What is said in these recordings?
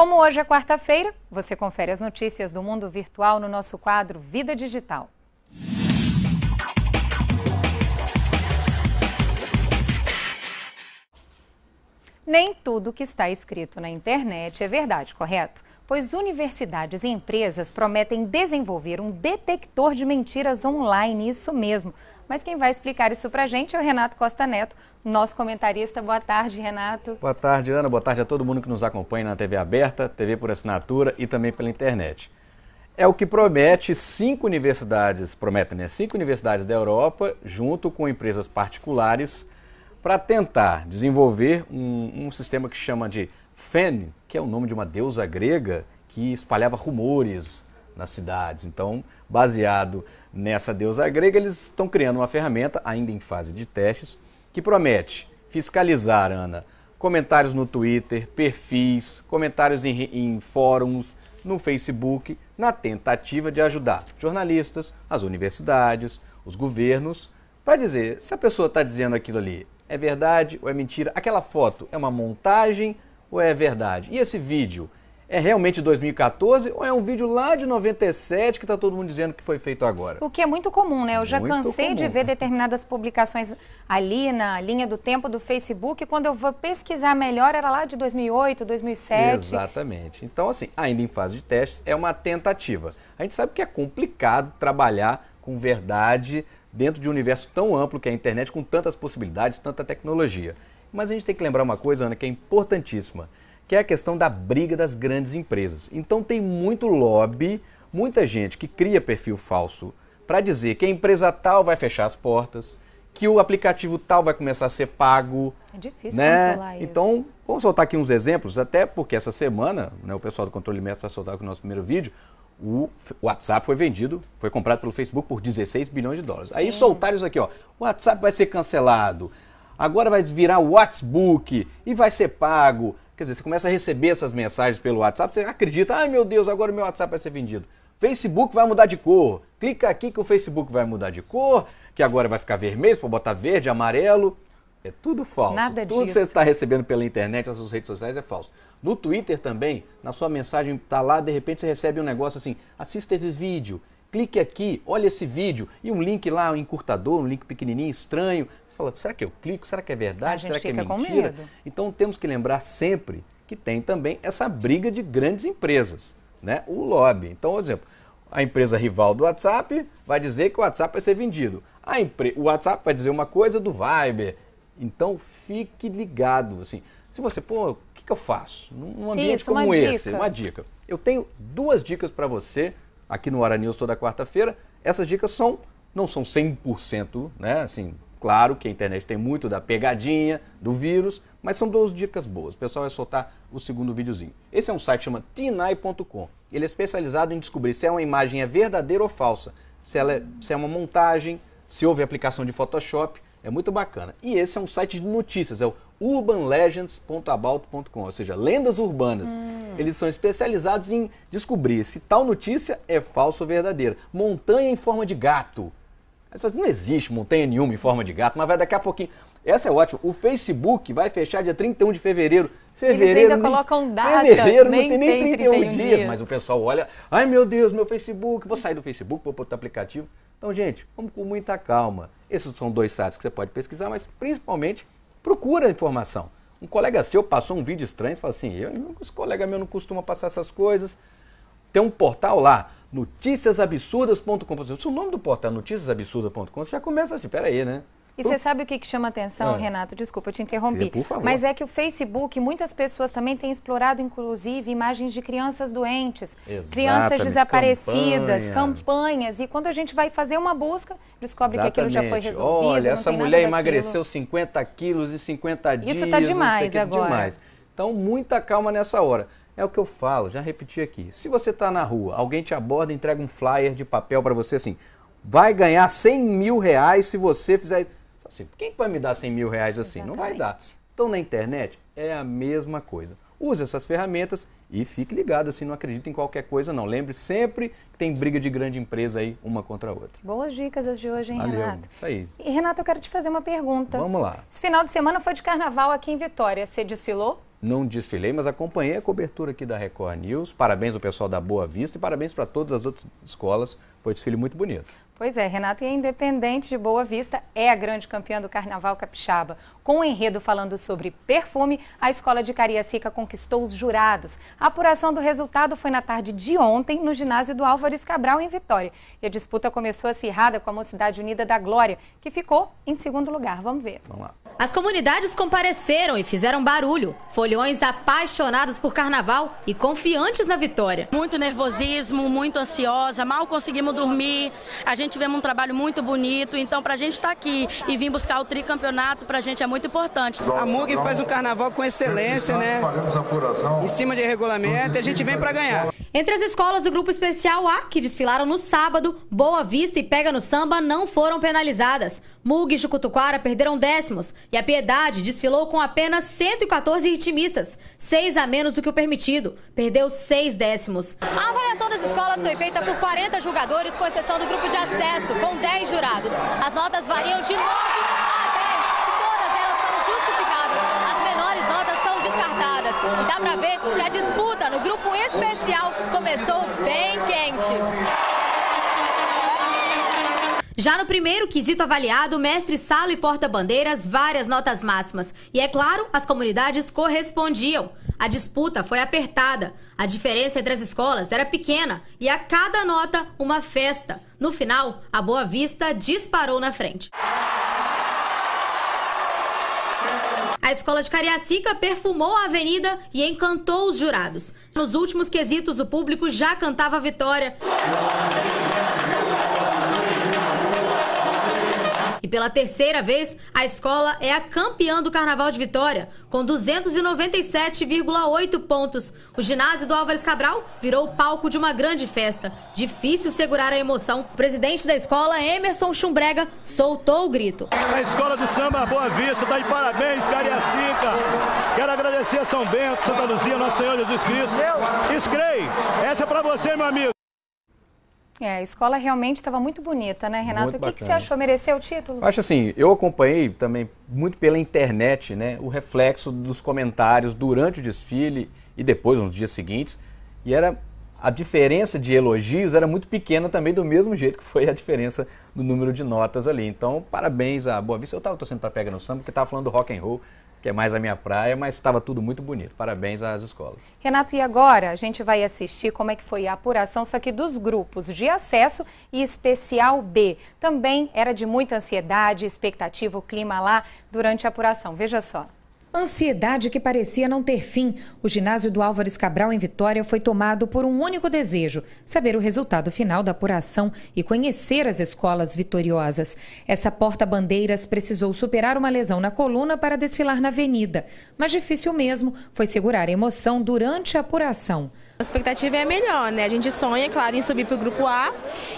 Como hoje é quarta-feira, você confere as notícias do mundo virtual no nosso quadro Vida Digital. Nem tudo que está escrito na internet é verdade, correto? Pois universidades e empresas prometem desenvolver um detector de mentiras online, isso mesmo, mas quem vai explicar isso para a gente é o Renato Costa Neto, nosso comentarista. Boa tarde, Renato. Boa tarde, Ana. Boa tarde a todo mundo que nos acompanha na TV aberta, TV por assinatura e também pela internet. É o que promete cinco universidades, prometem, né? Cinco universidades da Europa, junto com empresas particulares, para tentar desenvolver um, um, sistema que chama de FEN, que é o nome de uma deusa grega que espalhava rumores, nas cidades. Então, baseado nessa deusa grega, eles estão criando uma ferramenta, ainda em fase de testes, que promete fiscalizar, Ana, comentários no Twitter, perfis, comentários em, em fóruns, no Facebook, na tentativa de ajudar jornalistas, as universidades, os governos, para dizer se a pessoa está dizendo aquilo ali é verdade ou é mentira, aquela foto é uma montagem ou é verdade, e esse vídeo é realmente 2014 ou é um vídeo lá de 97 que está todo mundo dizendo que foi feito agora? O que é muito comum, né? Eu já muito cansei comum. de ver determinadas publicações ali na linha do tempo do Facebook. Quando eu vou pesquisar melhor, era lá de 2008, 2007. Exatamente. Então, assim, ainda em fase de testes, é uma tentativa. A gente sabe que é complicado trabalhar com verdade dentro de um universo tão amplo que é a internet, com tantas possibilidades, tanta tecnologia. Mas a gente tem que lembrar uma coisa, Ana, que é importantíssima que é a questão da briga das grandes empresas. Então tem muito lobby, muita gente que cria perfil falso para dizer que a empresa tal vai fechar as portas, que o aplicativo tal vai começar a ser pago. É difícil né? controlar isso. Então, vamos soltar aqui uns exemplos, até porque essa semana, né, o pessoal do Controle Mestre vai soltar aqui o nosso primeiro vídeo, o WhatsApp foi vendido, foi comprado pelo Facebook por 16 bilhões de dólares. Sim. Aí soltaram isso aqui, ó. O WhatsApp vai ser cancelado, agora vai virar o WhatsApp e vai ser pago. Quer dizer, você começa a receber essas mensagens pelo WhatsApp, você acredita, ai meu Deus, agora o meu WhatsApp vai ser vendido. Facebook vai mudar de cor. Clica aqui que o Facebook vai mudar de cor, que agora vai ficar vermelho, para botar verde, amarelo. É tudo falso. Nada tudo disso. que você está recebendo pela internet, nas suas redes sociais é falso. No Twitter também, na sua mensagem está lá, de repente você recebe um negócio assim: assista esses vídeos, clique aqui, olha esse vídeo e um link lá, um encurtador, um link pequenininho, estranho. Você fala, será que eu clico? Será que é verdade? Será que é mentira? Então temos que lembrar sempre que tem também essa briga de grandes empresas, né? O lobby. Então, por exemplo, a empresa rival do WhatsApp vai dizer que o WhatsApp vai ser vendido. A empre... O WhatsApp vai dizer uma coisa do Viber. Então fique ligado, assim. Se você, pô, o que, que eu faço? Num ambiente Isso, como esse, dica. uma dica. Eu tenho duas dicas para você aqui no Hora News toda quarta-feira. Essas dicas são não são 100%, né? Assim, claro que a internet tem muito da pegadinha, do vírus, mas são duas dicas boas. O pessoal vai soltar o segundo videozinho. Esse é um site chamado chama tinai.com. Ele é especializado em descobrir se é uma imagem é verdadeira ou falsa, se, ela é, se é uma montagem, se houve aplicação de Photoshop. É muito bacana. E esse é um site de notícias, é o urbanlegends.about.com, ou seja, lendas urbanas. Hum. Eles são especializados em descobrir se tal notícia é falsa ou verdadeira. Montanha em forma de gato. Aí você assim, não existe montanha nenhuma em forma de gato, mas vai daqui a pouquinho. Essa é ótima. O Facebook vai fechar dia 31 de fevereiro. Fevereiro. Eles ainda nem, colocam data. Fevereiro nem não tem nem 31, 31 dias, dias, mas o pessoal olha, ai meu Deus, meu Facebook, vou sair do Facebook, vou para outro aplicativo. Então, gente, vamos com muita calma. Esses são dois sites que você pode pesquisar, mas principalmente procura informação. Um colega seu passou um vídeo estranho, e fala assim, eu, os colegas meus não costumam passar essas coisas. Tem um portal lá, noticiasabsurdas.com. Se assim, o nome do portal é noticiasabsurdas.com, você já começa assim, peraí, né? E você sabe o que, que chama atenção, é. Renato? Desculpa, eu te interrompi. Por favor. Mas é que o Facebook, muitas pessoas também têm explorado, inclusive, imagens de crianças doentes, Exatamente. crianças desaparecidas, Campanha. campanhas. E quando a gente vai fazer uma busca, descobre Exatamente. que aquilo já foi resolvido. Olha, essa mulher emagreceu 50 quilos e 50 tá dias. Isso está demais agora. Demais. Então, muita calma nessa hora. É o que eu falo, já repeti aqui. Se você está na rua, alguém te aborda, entrega um flyer de papel para você assim, vai ganhar 100 mil reais se você fizer Assim, quem vai me dar 100 mil reais assim? Exatamente. Não vai dar. Então, na internet, é a mesma coisa. Use essas ferramentas e fique ligado se assim, não acredita em qualquer coisa, não. Lembre sempre que tem briga de grande empresa aí, uma contra a outra. Boas dicas as de hoje, hein, Valeu. Renato? Isso aí. E, Renato, eu quero te fazer uma pergunta. Vamos lá. Esse final de semana foi de carnaval aqui em Vitória. Você desfilou? Não desfilei, mas acompanhei a cobertura aqui da Record News. Parabéns ao pessoal da Boa Vista e parabéns para todas as outras escolas. Foi um desfile muito bonito. Pois é, Renato, e a Independente de Boa Vista é a grande campeã do Carnaval Capixaba. Com o um enredo falando sobre perfume, a Escola de Cariacica conquistou os jurados. A apuração do resultado foi na tarde de ontem, no ginásio do Álvares Cabral, em Vitória. E a disputa começou acirrada com a Mocidade Unida da Glória, que ficou em segundo lugar. Vamos ver. Vamos lá. As comunidades compareceram e fizeram barulho. Folhões apaixonados por carnaval e confiantes na vitória. Muito nervosismo, muito ansiosa, mal conseguimos dormir. A gente tivemos um trabalho muito bonito, então para a gente estar tá aqui e vir buscar o tricampeonato, para a gente é muito importante. A MUG faz um carnaval com excelência, né? Em cima de regulamento e a gente vem para ganhar. Entre as escolas do grupo especial A, que desfilaram no sábado, Boa Vista e Pega no Samba não foram penalizadas. MUG e Jucutuquara perderam décimos e a Piedade desfilou com apenas 114 ritmistas, seis a menos do que o permitido. Perdeu seis décimos. A avaliação das escolas foi feita por 40 julgadores, com exceção do grupo de acesso, com 10 jurados. As notas variam de 9 E dá para ver que a disputa no grupo especial começou bem quente. Já no primeiro quesito avaliado, mestre sala e porta-bandeiras, várias notas máximas. E é claro, as comunidades correspondiam. A disputa foi apertada. A diferença entre as escolas era pequena e a cada nota, uma festa. No final, a Boa Vista disparou na frente. A escola de Cariacica perfumou a avenida e encantou os jurados. Nos últimos quesitos, o público já cantava vitória. pela terceira vez, a escola é a campeã do Carnaval de Vitória, com 297,8 pontos. O ginásio do Álvares Cabral virou o palco de uma grande festa. Difícil segurar a emoção. O presidente da escola, Emerson Chumbrega, soltou o grito. A escola do samba Boa Vista está de parabéns, Cariacica. Quero agradecer a São Bento, Santa Luzia, Nosso Senhor Jesus Cristo. Escrei, essa é para você, meu amigo. É, a escola realmente estava muito bonita, né, Renato? Muito o que, que, você achou? Mereceu o título? Acho assim, eu acompanhei também muito pela internet, né, o reflexo dos comentários durante o desfile e depois, nos dias seguintes, e era a diferença de elogios era muito pequena também, do mesmo jeito que foi a diferença do número de notas ali. Então, parabéns à Boa Vista. Eu estava torcendo para Pega no Samba, porque estava falando do rock and roll, que é mais a minha praia, mas estava tudo muito bonito. Parabéns às escolas. Renato, e agora a gente vai assistir como é que foi a apuração, só que dos grupos de acesso e especial B. Também era de muita ansiedade, expectativa, o clima lá durante a apuração. Veja só. Ansiedade que parecia não ter fim. O ginásio do Álvares Cabral em Vitória foi tomado por um único desejo: saber o resultado final da apuração e conhecer as escolas vitoriosas. Essa porta-bandeiras precisou superar uma lesão na coluna para desfilar na avenida. Mas difícil mesmo foi segurar a emoção durante a apuração. A expectativa é melhor, né? A gente sonha, claro, em subir para o grupo A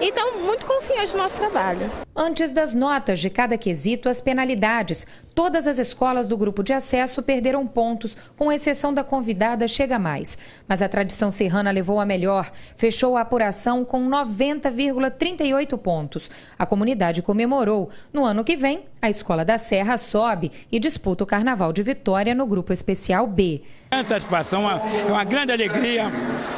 Então muito confiante no nosso trabalho. Antes das notas de cada quesito, as penalidades. Todas as escolas do grupo de acesso perderam pontos, com exceção da convidada Chega Mais. Mas a tradição serrana levou a melhor, fechou a apuração com 90,38 pontos. A comunidade comemorou. No ano que vem, a Escola da Serra sobe e disputa o Carnaval de Vitória no Grupo Especial B. É uma satisfação, uma, é uma grande alegria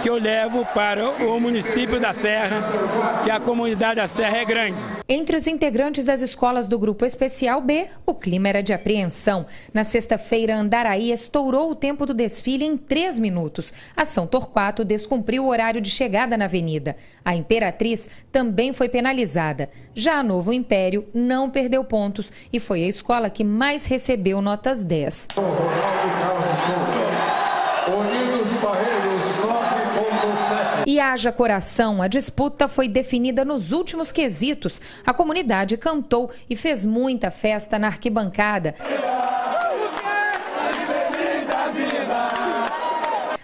que eu levo para o município da Serra, que a comunidade da Serra é grande. Entre os integrantes das escolas do Grupo Especial B, o clima era de apreensão. Na sexta-feira, quinta-feira, Andaraí estourou o tempo do desfile em três minutos. A São Torquato descumpriu o horário de chegada na avenida. A Imperatriz também foi penalizada. Já a Novo Império não perdeu pontos e foi a escola que mais recebeu notas 10. E haja coração, a disputa foi definida nos últimos quesitos. A comunidade cantou e fez muita festa na arquibancada.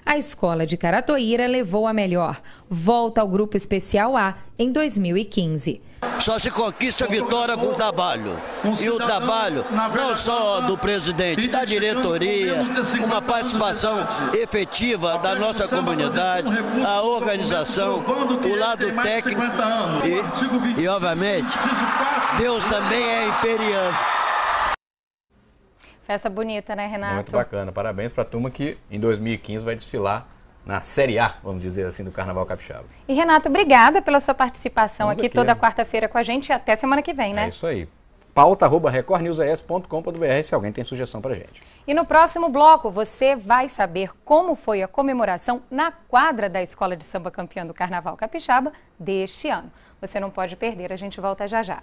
A escola de Caratoíra levou a melhor. Volta ao grupo especial A em 2015. Só se conquista vitória com o trabalho. e o trabalho não só tá do presidente, da diretoria, uma participação efetiva da nossa comunidade, a organização, o lado técnico. E, e obviamente, Deus também é imperiante. Festa bonita, né, Renato? Muito bacana. Parabéns para a turma que em 2015 vai desfilar na Série A, vamos dizer assim, do Carnaval Capixaba. E Renato, obrigada pela sua participação aqui, aqui toda né? quarta-feira com a gente e até semana que vem, né? É isso aí. pauta@recordnewses.com.br se alguém tem sugestão para gente. E no próximo bloco você vai saber como foi a comemoração na quadra da Escola de Samba Campeã do Carnaval Capixaba deste ano. Você não pode perder, a gente volta já já.